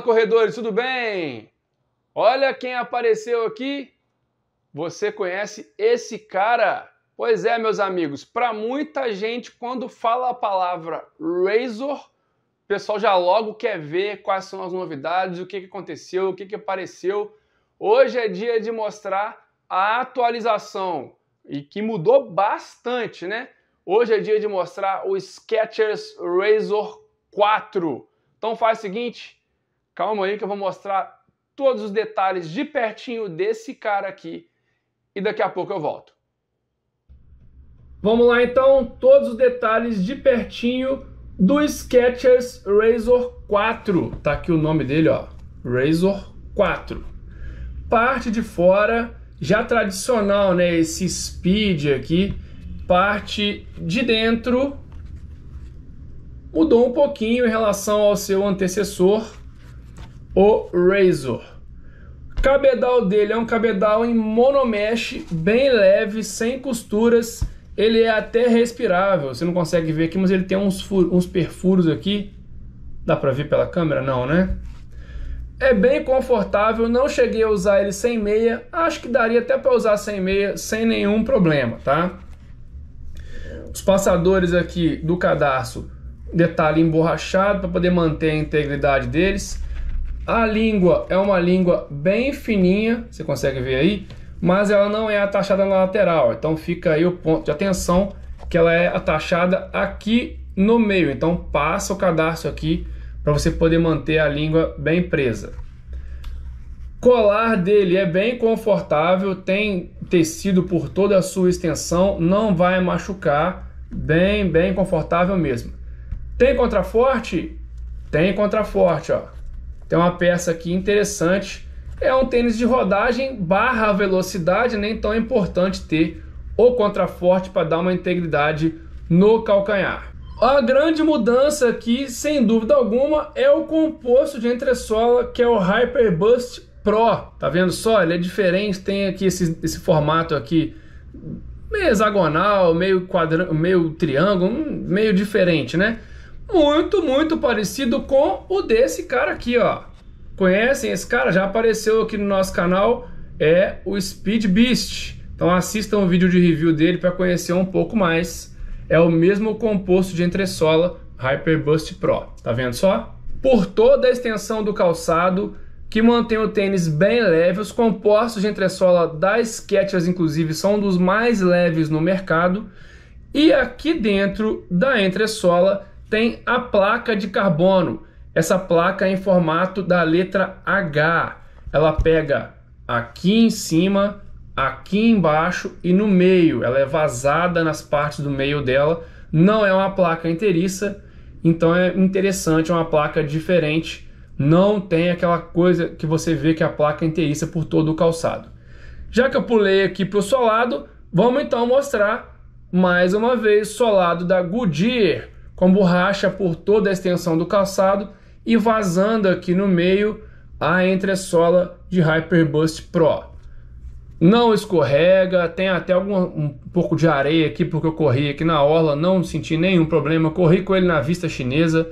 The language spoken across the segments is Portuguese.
Fala, corredores, tudo bem? Olha quem apareceu aqui. Você conhece esse cara? Pois é, meus amigos, para muita gente, quando fala a palavra Razor, o pessoal já logo quer ver quais são as novidades, o que aconteceu, o que apareceu. Hoje é dia de mostrar a atualização e que mudou bastante, né? Hoje é dia de mostrar o Skechers Razor 4. Então faz o seguinte, Calma aí que eu vou mostrar todos os detalhes de pertinho desse cara aqui e daqui a pouco eu volto. Vamos lá então, todos os detalhes de pertinho do Sketchers Razor 4. Tá aqui o nome dele, ó. Razor 4. Parte de fora, já tradicional, né? Esse speed aqui. Parte de dentro mudou um pouquinho em relação ao seu antecessor, o Razor. Cabedal dele é um cabedal em monomesh, bem leve, sem costuras. Ele é até respirável, você não consegue ver aqui, mas ele tem uns, uns perfuros aqui. Dá para ver pela câmera? Não, né? É bem confortável, não cheguei a usar ele sem meia. Acho que daria até para usar sem meia, sem nenhum problema, tá? Os passadores aqui do cadarço, detalhe emborrachado para poder manter a integridade deles. A língua é uma língua bem fininha, você consegue ver aí, mas ela não é atachada na lateral. Então fica aí o ponto de atenção que ela é atachada aqui no meio. Então passa o cadarço aqui para você poder manter a língua bem presa. Colar dele é bem confortável, tem tecido por toda a sua extensão, não vai machucar, bem, bem confortável mesmo. Tem contraforte? Tem contraforte, ó. Tem uma peça aqui interessante. É um tênis de rodagem barra velocidade, nem tão importante ter o contraforte para dar uma integridade no calcanhar. A grande mudança aqui, sem dúvida alguma, é o composto de entressola, que é o Hyper Pro. Tá vendo só? Ele é diferente, tem aqui esse, esse formato aqui meio hexagonal, meio quadrado meio triângulo, hum, meio diferente, né? muito, muito parecido com o desse cara aqui, ó. Conhecem esse cara? Já apareceu aqui no nosso canal, é o Speed Beast. Então assistam o vídeo de review dele para conhecer um pouco mais. É o mesmo composto de entressola Hyper Boost Pro, tá vendo só? Por toda a extensão do calçado, que mantém o tênis bem leve, os compostos de entressola da Skechers, inclusive, são um dos mais leves no mercado. E aqui dentro da entressola tem a placa de carbono. Essa placa é em formato da letra H. Ela pega aqui em cima, aqui embaixo e no meio. Ela é vazada nas partes do meio dela. Não é uma placa inteiriça, então é interessante, é uma placa diferente. Não tem aquela coisa que você vê que é a placa inteiriça por todo o calçado. Já que eu pulei aqui para o solado, vamos então mostrar mais uma vez solado da Goodyear com borracha por toda a extensão do calçado e vazando aqui no meio a entressola de Hyperbust Pro. Não escorrega, tem até algum um pouco de areia aqui porque eu corri aqui na orla, não senti nenhum problema, corri com ele na vista chinesa,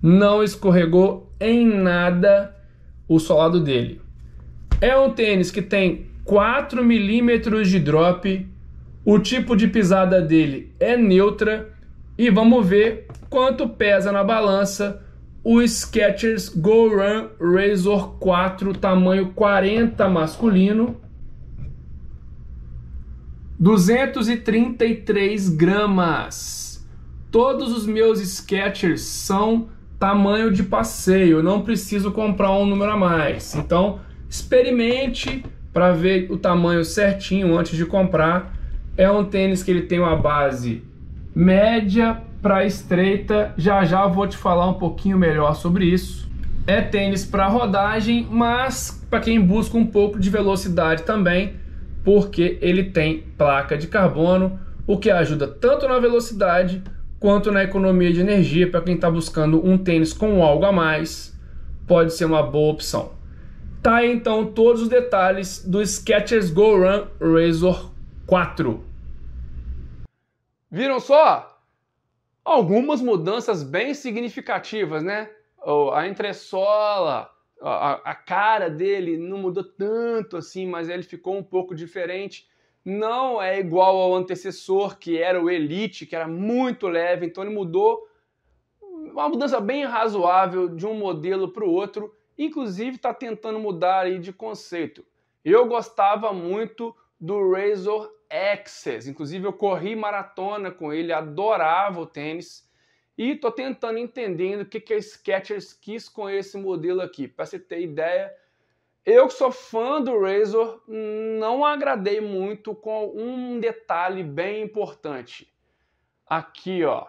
não escorregou em nada o solado dele. É um tênis que tem 4 milímetros de drop, o tipo de pisada dele é neutra e vamos ver quanto pesa na balança o Skechers Go Run Razor 4 tamanho 40 masculino. 233 gramas. Todos os meus Skechers são tamanho de passeio, não preciso comprar um número a mais. Então, experimente para ver o tamanho certinho antes de comprar. É um tênis que ele tem uma base média para estreita. Já já vou te falar um pouquinho melhor sobre isso. É tênis para rodagem, mas para quem busca um pouco de velocidade também, porque ele tem placa de carbono, o que ajuda tanto na velocidade quanto na economia de energia. Para quem está buscando um tênis com algo a mais, pode ser uma boa opção. Tá então todos os detalhes do Skechers Go Run Razor 4. Viram só? Algumas mudanças bem significativas, né? A entressola, a, a cara dele não mudou tanto assim, mas ele ficou um pouco diferente. Não é igual ao antecessor, que era o Elite, que era muito leve, então ele mudou uma mudança bem razoável de um modelo para o outro, inclusive está tentando mudar aí de conceito. Eu gostava muito do Razor Access. Inclusive, eu corri maratona com ele, adorava o tênis. E tô tentando entender o que, que a Skechers quis com esse modelo aqui. Para você ter ideia, eu que sou fã do Razor, não agradei muito com um detalhe bem importante. Aqui, ó.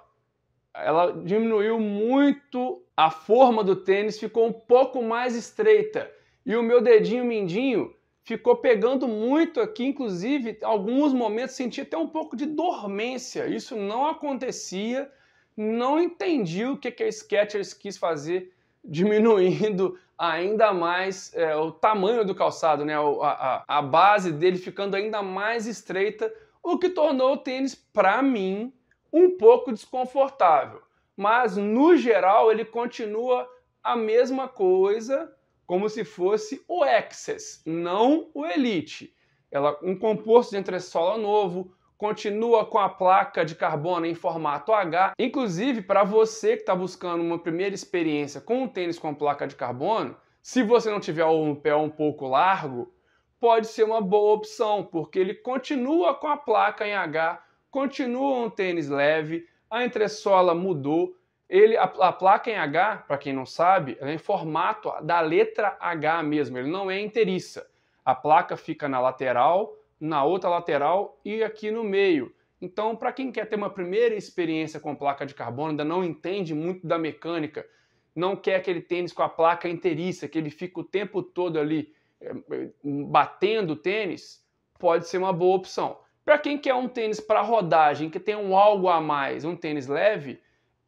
Ela diminuiu muito a forma do tênis, ficou um pouco mais estreita. E o meu dedinho mindinho ficou pegando muito aqui, inclusive, alguns momentos senti até um pouco de dormência. Isso não acontecia, não entendi o que, que a Skechers quis fazer, diminuindo ainda mais é, o tamanho do calçado, né? A, a, a base dele ficando ainda mais estreita, o que tornou o tênis, para mim, um pouco desconfortável. Mas, no geral, ele continua a mesma coisa, como se fosse o Excess, não o Elite. Ela, um composto de entressola novo, continua com a placa de carbono em formato H. Inclusive, para você que está buscando uma primeira experiência com um tênis com placa de carbono, se você não tiver um pé um pouco largo, pode ser uma boa opção, porque ele continua com a placa em H, continua um tênis leve, a entressola mudou, ele, a, a placa em H, para quem não sabe, é em formato da letra H mesmo, ele não é inteiriça. A placa fica na lateral, na outra lateral e aqui no meio. Então, para quem quer ter uma primeira experiência com placa de carbono, ainda não entende muito da mecânica, não quer aquele tênis com a placa inteiriça, que ele fica o tempo todo ali eh, batendo o tênis, pode ser uma boa opção. Para quem quer um tênis para rodagem, que tem um algo a mais, um tênis leve,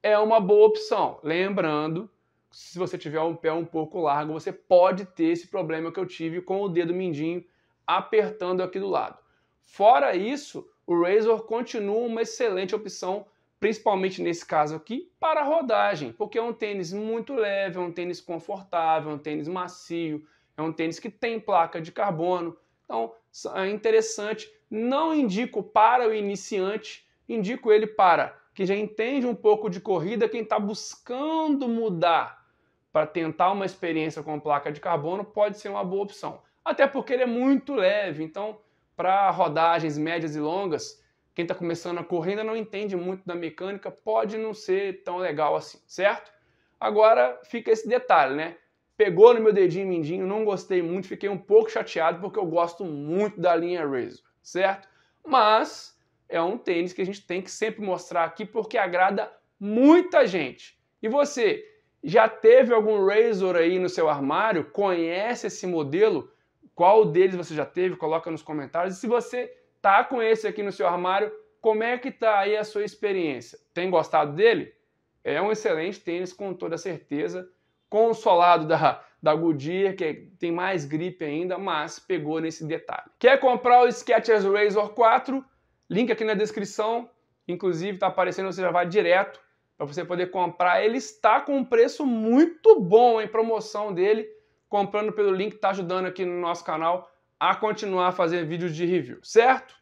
é uma boa opção. Lembrando, se você tiver um pé um pouco largo, você pode ter esse problema que eu tive com o dedo mindinho apertando aqui do lado. Fora isso, o Razor continua uma excelente opção, principalmente nesse caso aqui, para rodagem, porque é um tênis muito leve, é um tênis confortável, é um tênis macio, é um tênis que tem placa de carbono. Então, é interessante. Não indico para o iniciante, indico ele para quem já entende um pouco de corrida, quem está buscando mudar para tentar uma experiência com placa de carbono, pode ser uma boa opção. Até porque ele é muito leve, então para rodagens médias e longas, quem está começando a correr ainda não entende muito da mecânica, pode não ser tão legal assim, certo? Agora fica esse detalhe, né? Pegou no meu dedinho mindinho, não gostei muito, fiquei um pouco chateado porque eu gosto muito da linha Razor, certo? Mas é um tênis que a gente tem que sempre mostrar aqui porque agrada muita gente. E você, já teve algum Razor aí no seu armário? Conhece esse modelo? Qual deles você já teve? Coloca nos comentários. E se você tá com esse aqui no seu armário, como é que tá aí a sua experiência? Tem gostado dele? É um excelente tênis com toda certeza, consolado da da Goodyear, que tem mais gripe ainda, mas pegou nesse detalhe. Quer comprar o Skechers Razor 4? Link aqui na descrição, inclusive está aparecendo, você já vai direto para você poder comprar. Ele está com um preço muito bom em promoção dele, comprando pelo link está ajudando aqui no nosso canal a continuar a fazer vídeos de review, certo?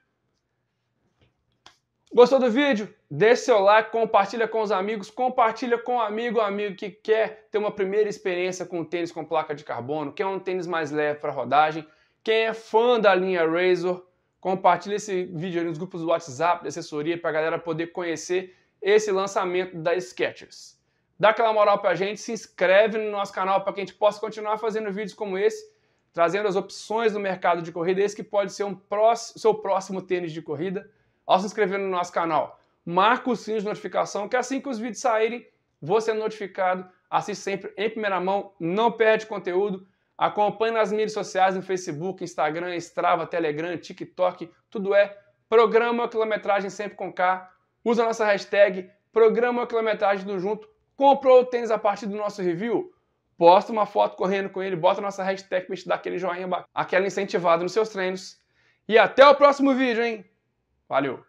Gostou do vídeo? Deixe seu like, compartilha com os amigos, compartilha com um amigo, amigo que quer ter uma primeira experiência com um tênis com placa de carbono, quer um tênis mais leve para rodagem, quem é fã da linha Razor, Compartilhe esse vídeo nos grupos do WhatsApp, da assessoria, para a galera poder conhecer esse lançamento da Sketchers. Dá aquela moral para a gente, se inscreve no nosso canal para que a gente possa continuar fazendo vídeos como esse, trazendo as opções do mercado de corrida, esse que pode ser um próximo, seu próximo tênis de corrida. Ao se inscrever no nosso canal, marca o sininho de notificação, que assim que os vídeos saírem, você é notificado, assiste sempre em primeira mão, não perde conteúdo. Acompanhe nas mídias sociais, no Facebook, Instagram, Strava, Telegram, TikTok, tudo é Programa Quilometragem Sempre com K. Usa a nossa hashtag Programa Quilometragem do Junto. Comprou o tênis a partir do nosso review? Posta uma foto correndo com ele, bota a nossa hashtag para te dar aquele joinha, aquela incentivada nos seus treinos. E até o próximo vídeo, hein? Valeu!